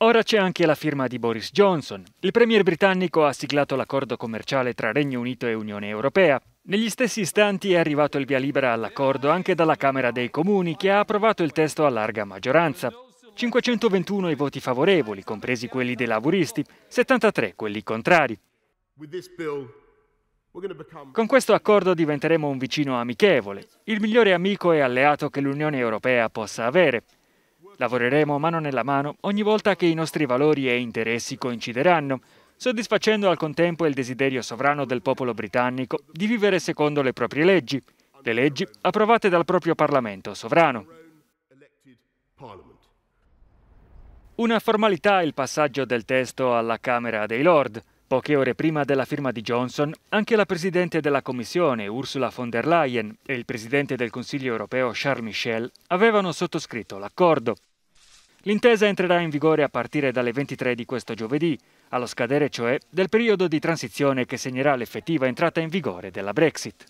Ora c'è anche la firma di Boris Johnson. Il premier britannico ha siglato l'accordo commerciale tra Regno Unito e Unione Europea. Negli stessi istanti è arrivato il via libera all'accordo anche dalla Camera dei Comuni, che ha approvato il testo a larga maggioranza. 521 i voti favorevoli, compresi quelli dei laburisti, 73 quelli contrari. Con questo accordo diventeremo un vicino amichevole, il migliore amico e alleato che l'Unione Europea possa avere. Lavoreremo mano nella mano ogni volta che i nostri valori e interessi coincideranno, soddisfacendo al contempo il desiderio sovrano del popolo britannico di vivere secondo le proprie leggi, le leggi approvate dal proprio Parlamento sovrano. Una formalità il passaggio del testo alla Camera dei Lord. Poche ore prima della firma di Johnson, anche la Presidente della Commissione, Ursula von der Leyen, e il Presidente del Consiglio europeo, Charles Michel, avevano sottoscritto l'accordo. L'intesa entrerà in vigore a partire dalle 23 di questo giovedì, allo scadere cioè del periodo di transizione che segnerà l'effettiva entrata in vigore della Brexit.